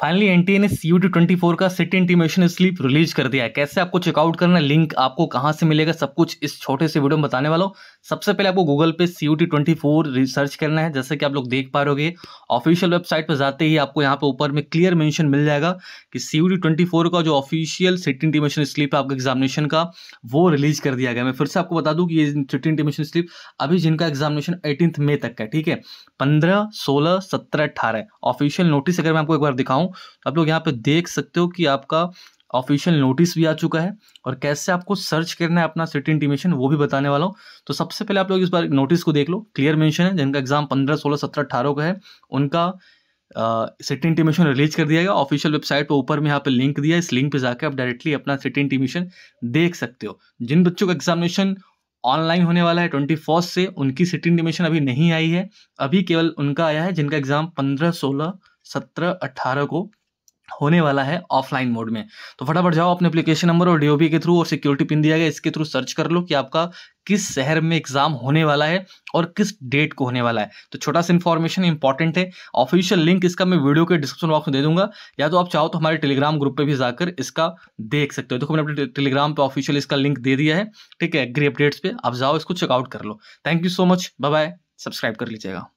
finally N T A ने U T twenty four का city intimation slip release कर दिया है कैसे आपको चेकआउट करना लिंक आपको कहाँ से मिलेगा सब कुछ इस छोटे से वीडियो में बताने वाला हूँ सबसे पहले आपको गूगल पे C U T twenty four research करना है जैसे कि आप लोग देख पा रहे ऑफिशियल वेबसाइट पर जाते ही आपको यहाँ पे ऊपर में क्लियर मैंशन मिल जाएगा कि सीयू टी ट्वेंटी फोर का जो ऑफिशियल सिट इंटीमेशन स्लीप है आपका एग्जामिनेशन का वो रिलीज कर दिया गया मैं फिर से आपको बता दूँ कि ये सिट इंटीमेशन स्लीप अभी जिनका एग्जामिनेशन एटीन मई तक का ठीक है पंद्रह सोलह सत्रह अट्ठारह ऑफिशियल नोटिस अगर मैं आपको एक बार दिखाऊँ हूँ तो आप लोग यहाँ पे देख सकते हो कि आपका ऑफिशियल नोटिस भी आ चुका है और कैसे आपको सर्च करना है अपना सिटी इंटीमेशन वो भी बताने वाला हूँ तो सबसे पहले आप लोग इस बार नोटिस को देख लो क्लियर मेंशन है जिनका एग्जाम पंद्रह सोलह सत्रह अठारह का है उनका सिटी इंटीमेशन रिलीज कर दिया गया ऑफिशियल वेबसाइट पर ऊपर में यहाँ पे लिंक दिया इस लिंक पर जाकर आप डायरेक्टली अपना सिटी इंटीमेशन देख सकते हो जिन बच्चों का एग्जामिनेशन ऑनलाइन होने वाला है ट्वेंटी फर्स्ट से उनकी सिटी इंटीमेशन अभी नहीं आई है अभी केवल उनका आया है जिनका एग्जाम पंद्रह सोलह सत्रह अट्ठारह को होने वाला है ऑफलाइन मोड में तो फटाफट जाओ अपने एप्लीकेशन नंबर और डीओबी के थ्रू और सिक्योरिटी पिन दिया गया इसके थ्रू सर्च कर लो कि आपका किस शहर में एग्जाम होने वाला है और किस डेट को होने वाला है तो छोटा सा इन्फॉर्मेशन इंपॉर्टेंट है ऑफिशियल लिंक इसका मैं वीडियो के डिस्क्रिप्शन बॉक्स में दे दूंगा या तो आप चाहो तो हमारे टेलीग्राम ग्रुप पर भी जाकर इसका देख सकते हो देखो मैंने अपने टेलीग्राम पर ऑफिशियल इसका लिंक दे दिया है ठीक है अग्री अपडेट्स पर आप जाओ इसको चेकआउट कर लो thank you so much bye subscribe कर लीजिएगा